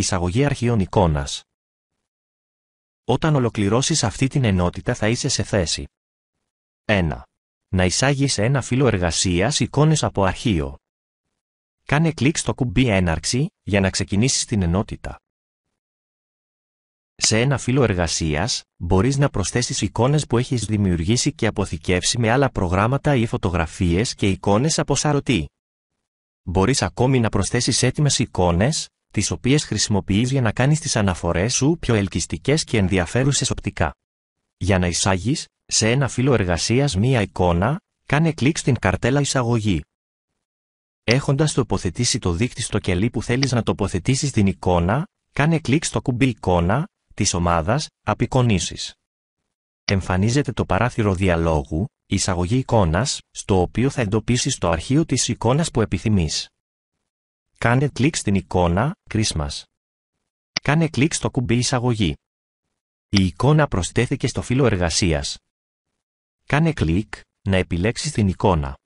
εισαγωγή αρχείων εικόνας. Όταν ολοκληρώσεις αυτή την ενότητα θα είσαι σε θέση 1. Να εισάγεις ένα φύλλο εργασίας, εικόνες από αρχείο. Κάνε κλικ στο κουμπί Έναρξη για να ξεκινήσεις την ενότητα. Σε ένα φύλλο εργασίας, μπορείς να προσθέσεις εικόνες που έχεις δημιουργήσει και αποθηκεύσει με άλλα προγράμματα ή φωτογραφίες και εικόνες από σαρωτή. Μπορείς ακόμη να προσθέσεις έτοιμες εικόνες τις οποίες χρησιμοποιείς για να κάνεις τις αναφορές σου πιο ελκυστικές και ενδιαφέρουσες οπτικά. Για να εισάγεις, σε ένα φύλλο εργασίας μία εικόνα, κάνε κλικ στην καρτέλα εισαγωγή. Έχοντας τοποθετήσει το δίκτυο στο κελί που θέλεις να τοποθετήσεις την εικόνα, κάνε κλικ στο κουμπί εικόνα, της ομάδας, απεικονίσεις. Εμφανίζεται το παράθυρο διαλόγου, εισαγωγή εικόνας, στο οποίο θα εντοπίσεις το αρχείο της εικόνας που επιθυμείς. Κάνε κλικ στην εικόνα Christmas. Κάνε κλικ στο κουμπί εισαγωγή. Η εικόνα προσθέθηκε στο φύλλο εργασίας. Κάνε κλικ να επιλέξεις την εικόνα.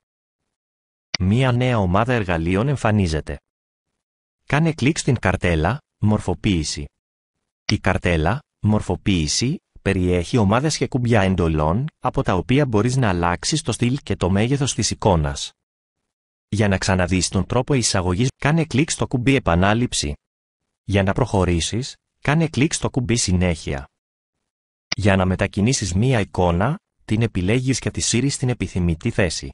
Μία νέα ομάδα εργαλείων εμφανίζεται. Κάνε κλικ στην καρτέλα Μορφοποίηση. Η καρτέλα Μορφοποίηση περιέχει ομάδες και κουμπιά εντολών από τα οποία μπορείς να αλλάξεις το στυλ και το μέγεθος της εικόνας. Για να ξαναδείς τον τρόπο εισαγωγής, κάνε κλικ στο κουμπί Επανάληψη. Για να προχωρήσεις, κάνε κλικ στο κουμπί Συνέχεια. Για να μετακινήσεις μία εικόνα, την επιλέγεις και τη σύρεις στην επιθυμητή θέση.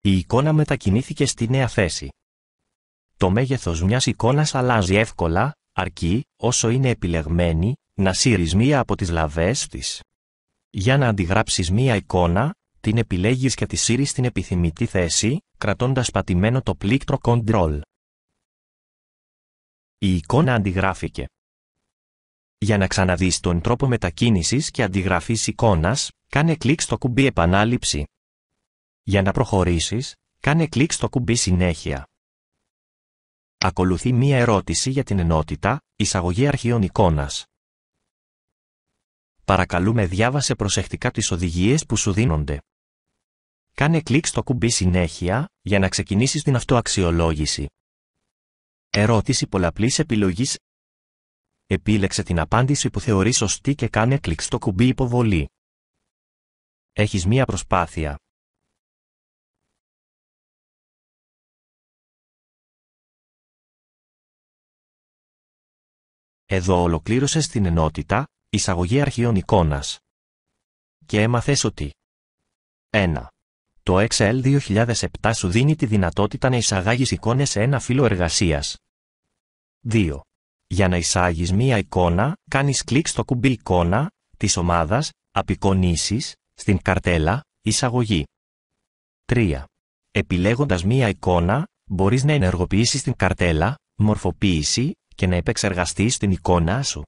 Η εικόνα μετακινήθηκε στη νέα θέση. Το μέγεθος μιας εικόνας αλλάζει εύκολα, αρκεί, όσο είναι επιλεγμένη, να σύρεις μία από τις λαβές της. Για να αντιγράψεις μία εικόνα, την επιλέγεις και τη σύρεις στην επιθυμητή θέση, κρατώντας πατημένο το πλήκτρο Control. Η εικόνα αντιγράφηκε. Για να ξαναδείς τον τρόπο μετακίνησης και αντιγραφής εικόνας, κάνε κλικ στο κουμπί Επανάληψη. Για να προχωρήσεις, κάνε κλικ στο κουμπί Συνέχεια. Ακολουθεί μία ερώτηση για την ενότητα, εισαγωγή αρχείων εικόνας. Παρακαλούμε διάβασε προσεκτικά τις οδηγίες που σου δίνονται. Κάνε κλικ στο κουμπί Συνέχεια για να ξεκινήσεις την αυτοαξιολόγηση. Ερώτηση πολλαπλής επιλογής Επίλεξε την απάντηση που θεωρείς σωστή και κάνε κλικ στο κουμπί Υποβολή. Έχεις μία προσπάθεια. Εδώ ολοκλήρωσες την ενότητα, εισαγωγή αρχείων εικόνας. Και έμαθες ότι 1 το Excel 2007 σου δίνει τη δυνατότητα να εισαγάγεις εικόνες σε ένα φύλλο εργασίας. 2. Για να εισάγεις μία εικόνα, κάνεις κλικ στο κουμπί εικόνα της ομάδας, απεικονίσεις, στην καρτέλα, εισαγωγή. 3. Επιλέγοντας μία εικόνα, μπορείς να ενεργοποιήσεις την καρτέλα, μορφοποίηση και να επεξεργαστείς την εικόνα σου.